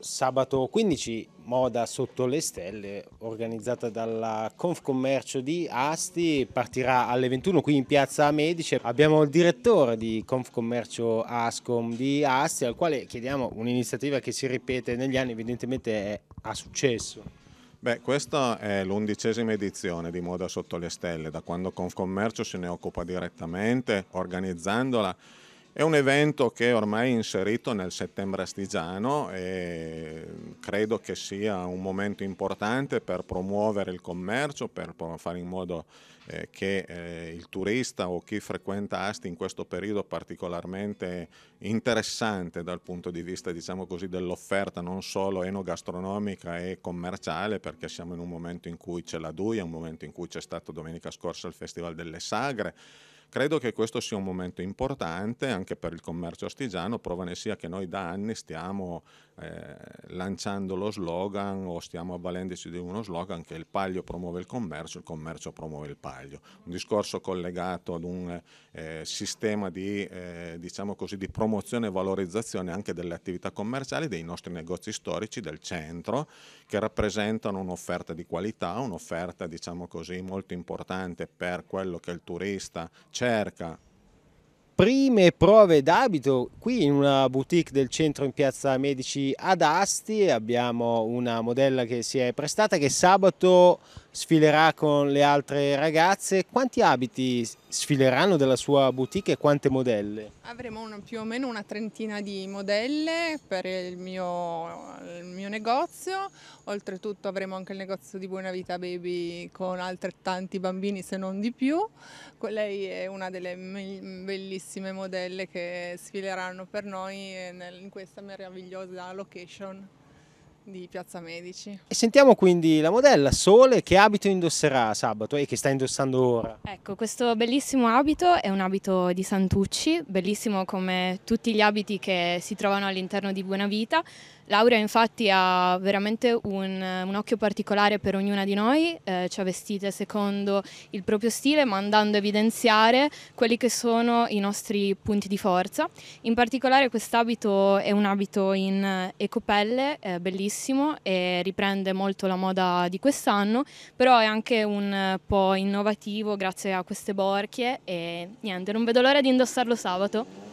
sabato 15 Moda sotto le stelle organizzata dalla Confcommercio di Asti partirà alle 21 qui in piazza Medice abbiamo il direttore di Confcommercio Ascom di Asti al quale chiediamo un'iniziativa che si ripete negli anni evidentemente è, ha successo Beh, questa è l'undicesima edizione di Moda sotto le stelle da quando Confcommercio se ne occupa direttamente organizzandola è un evento che ormai è inserito nel settembre astigiano e credo che sia un momento importante per promuovere il commercio, per fare in modo eh, che eh, il turista o chi frequenta Asti in questo periodo particolarmente interessante dal punto di vista diciamo così, dell'offerta non solo enogastronomica e commerciale perché siamo in un momento in cui c'è la DUI, Duia, un momento in cui c'è stato domenica scorsa il Festival delle Sagre Credo che questo sia un momento importante anche per il commercio astigiano, prova ne sia che noi da anni stiamo eh, lanciando lo slogan o stiamo avvalendoci di uno slogan che il paglio promuove il commercio, il commercio promuove il paglio. Un discorso collegato ad un eh, sistema di, eh, diciamo così, di promozione e valorizzazione anche delle attività commerciali dei nostri negozi storici del centro che rappresentano un'offerta di qualità, un'offerta diciamo così molto importante per quello che il turista cerca. Prime prove d'abito qui in una boutique del centro in piazza Medici ad Asti. Abbiamo una modella che si è prestata che sabato sfilerà con le altre ragazze. Quanti abiti sfileranno della sua boutique e quante modelle? Avremo una, più o meno una trentina di modelle per il mio, il negozio, oltretutto avremo anche il negozio di Buona Vita Baby con altrettanti bambini se non di più. Lei è una delle bellissime modelle che sfileranno per noi eh, in questa meravigliosa location di Piazza Medici. E sentiamo quindi la modella Sole che abito indosserà sabato e che sta indossando ora. Ecco, questo bellissimo abito è un abito di Santucci, bellissimo come tutti gli abiti che si trovano all'interno di Buona Vita. Laura infatti ha veramente un, un occhio particolare per ognuna di noi, eh, ci ha vestite secondo il proprio stile ma andando a evidenziare quelli che sono i nostri punti di forza. In particolare quest'abito è un abito in eh, ecopelle, eh, bellissimo tantissimo e riprende molto la moda di quest'anno, però è anche un eh, po' innovativo grazie a queste borchie e niente, non vedo l'ora di indossarlo sabato.